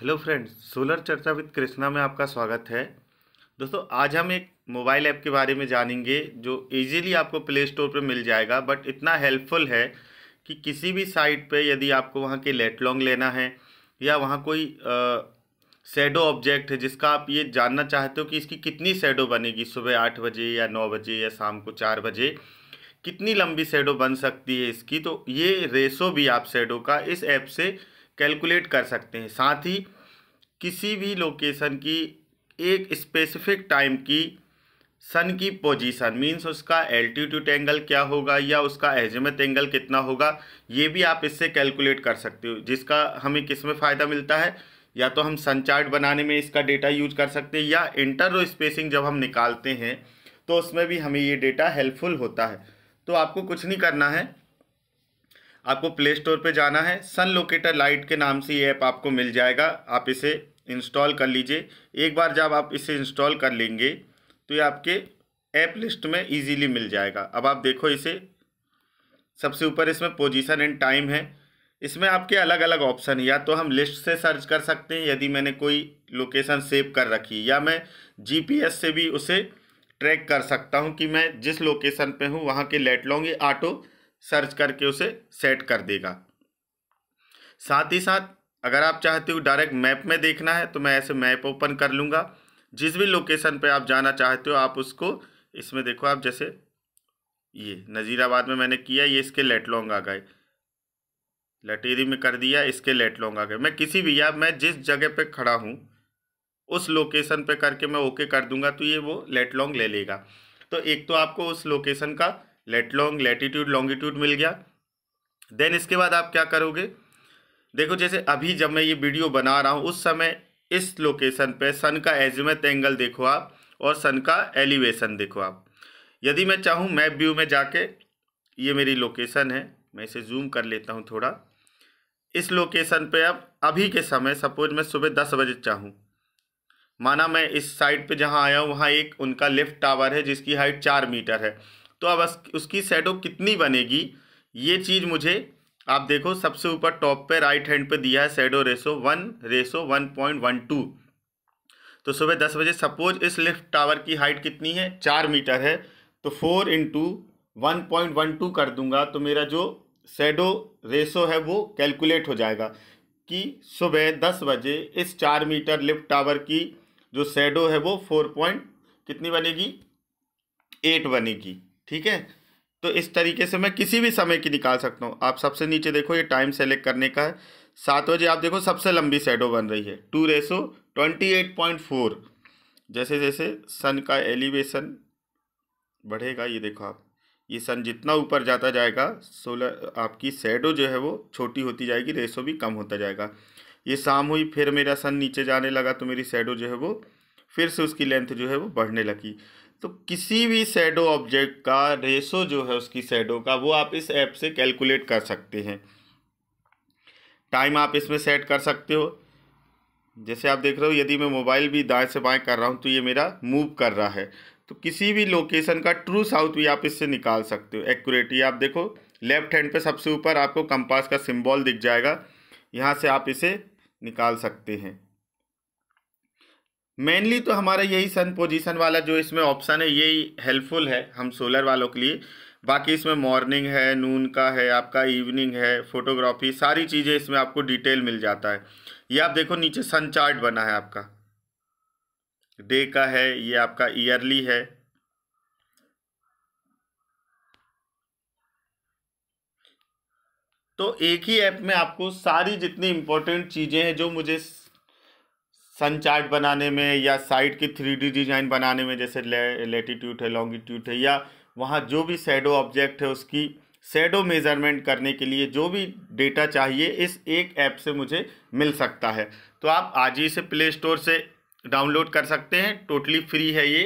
hello friends solar चर्चा with Krishna में आपका स्वागत है दोस्तों आज हम एक मोबाइल ऐप के बारे में जानेंगे जो इजीली आपको प्ले स्टोर पर मिल जाएगा बट इतना हेल्पफुल है कि किसी भी साइट पे यदि आपको वहाँ के लेटलॉन्ग लेना है या वहाँ कोई शेडो ऑब्जेक्ट है जिसका आप ये जानना चाहते हो कि इसकी कितनी शेडो बनेगी सुबह आठ बजे या नौ बजे या शाम को चार बजे कितनी लंबी शेडो बन सकती है इसकी तो ये रेसो भी आप शेडो का इस ऐप से कैलकुलेट कर सकते हैं साथ ही किसी भी लोकेशन की एक स्पेसिफिक टाइम की सन की पोजीशन मींस उसका एल्टीट्यूड एंगल क्या होगा या उसका एजमत एंगल कितना होगा ये भी आप इससे कैलकुलेट कर सकते हो जिसका हमें किस में फ़ायदा मिलता है या तो हम सन चार्ट बनाने में इसका डेटा यूज कर सकते हैं या इंटर रो स्पेसिंग जब हम निकालते हैं तो उसमें भी हमें ये डेटा हेल्पफुल होता है तो आपको कुछ नहीं करना है आपको प्ले स्टोर पर जाना है सन लोकेटर लाइट के नाम से ये ऐप आपको मिल जाएगा आप इसे इंस्टॉल कर लीजिए एक बार जब आप इसे इंस्टॉल कर लेंगे तो ये आपके ऐप लिस्ट में इजीली मिल जाएगा अब आप देखो इसे सबसे ऊपर इसमें पोजीशन एंड टाइम है इसमें आपके अलग अलग ऑप्शन है या तो हम लिस्ट से सर्च कर सकते हैं यदि मैंने कोई लोकेशन सेव कर रखी या मैं जीपीएस से भी उसे ट्रैक कर सकता हूं कि मैं जिस लोकेशन पे हूं वहां के लेट लॉन्ग ऑटो सर्च करके उसे सेट कर देगा साथ ही साथ अगर आप चाहते हो डायरेक्ट मैप में देखना है तो मैं ऐसे मैप ओपन कर लूँगा जिस भी लोकेशन पे आप जाना चाहते हो आप उसको इसमें देखो आप जैसे ये नज़ीराबाद में मैंने किया ये इसके लेटलोंग आ गए लटेरी में कर दिया इसके लेटलोंग आ गए मैं किसी भी या मैं जिस जगह पे खड़ा हूँ उस लोकेशन पे करके मैं ओके कर दूंगा तो ये वो लेटलोंग ले लेगा तो एक तो आपको उस लोकेशन का लेट लॉन्ग लेटीट्यूड लॉन्गिट्यूड मिल गया देन इसके बाद आप क्या करोगे देखो जैसे अभी जब मैं ये वीडियो बना रहा हूँ उस समय इस लोकेशन पे सन का एजमत एंगल देखो आप और सन का एलिवेशन देखो आप यदि मैं चाहूँ मैप व्यू में जाके ये मेरी लोकेशन है मैं इसे जूम कर लेता हूँ थोड़ा इस लोकेशन पे अब अभी के समय सपोज मैं सुबह दस बजे चाहूँ माना मैं इस साइड पे जहाँ आया हूँ वहाँ एक उनका लिफ्ट टावर है जिसकी हाइट चार मीटर है तो अब उसकी शेडो कितनी बनेगी ये चीज़ मुझे आप देखो सबसे ऊपर टॉप पे राइट हैंड पे दिया है shadow ratio one ratio one point one two तो सुबह दस बजे सपोज इस लिफ्ट टावर की हाइट कितनी है चार मीटर है तो four into one point one two कर दूंगा तो मेरा जो शेडो रेसो है वो कैलकुलेट हो जाएगा कि सुबह दस बजे इस चार मीटर लिफ्ट टावर की जो शेडो है वो फोर पॉइंट कितनी बनेगी एट बनेगी ठीक है तो इस तरीके से मैं किसी भी समय की निकाल सकता हूँ आप सबसे नीचे देखो ये टाइम सेलेक्ट करने का है सात बजे आप देखो सबसे लंबी शेडो बन रही है two ratio twenty eight point four जैसे जैसे सन का एलिवेशन बढ़ेगा ये देखो आप ये सन जितना ऊपर जाता जाएगा सोलर आपकी शेडो जो है वो छोटी होती जाएगी रेसो भी कम होता जाएगा ये शाम हुई फिर मेरा सन नीचे जाने लगा तो मेरी शेडो जो है वो फिर से उसकी लेंथ जो है वो बढ़ने लगी तो किसी भी शेडो ऑब्जेक्ट का रेशो जो है उसकी शेडो का वो आप इस ऐप से कैलकुलेट कर सकते हैं टाइम आप इसमें सेट कर सकते हो जैसे आप देख रहे हो यदि मैं मोबाइल भी दाएं से बाएं कर रहा हूँ तो ये मेरा मूव कर रहा है तो किसी भी लोकेशन का ट्रू साउथ भी आप इससे निकाल सकते हो एक्यूरेटी आप देखो लेफ्ट हैंड पे सबसे ऊपर आपको कंपास का सिंबल दिख जाएगा यहाँ से आप इसे निकाल सकते हैं मेनली तो हमारा यही सन पोजीशन वाला जो इसमें ऑप्शन है यही हेल्पफुल है हम सोलर वालों के लिए बाकी इसमें मॉर्निंग है नून का है आपका इवनिंग है फोटोग्राफी सारी चीज़ें इसमें आपको डिटेल मिल जाता है ये आप देखो नीचे सन चार्ट बना है आपका डे का है ये आपका ईयरली है तो एक ही ऐप में आपको सारी जितनी इम्पोर्टेंट चीज़ें हैं जो मुझे सन चार्ट बनाने में या साइट की थ्री डिज़ाइन बनाने में जैसे लेटीट्यूड है लॉन्गिट्यूड है या वहाँ जो भी सैडो ऑब्जेक्ट है उसकी सैडो मेज़रमेंट करने के लिए जो भी डेटा चाहिए इस एक ऐप से मुझे मिल सकता है तो आप आज ही से प्ले स्टोर से डाउनलोड कर सकते हैं टोटली फ्री है ये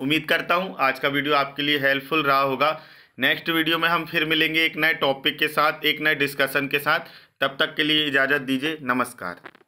उम्मीद करता हूँ आज का वीडियो आपके लिए हेल्पफुल रहा होगा नेक्स्ट वीडियो में हम फिर मिलेंगे एक नए टॉपिक के साथ एक नए डिस्कशन के साथ तब तक के लिए इजाज़त दीजिए नमस्कार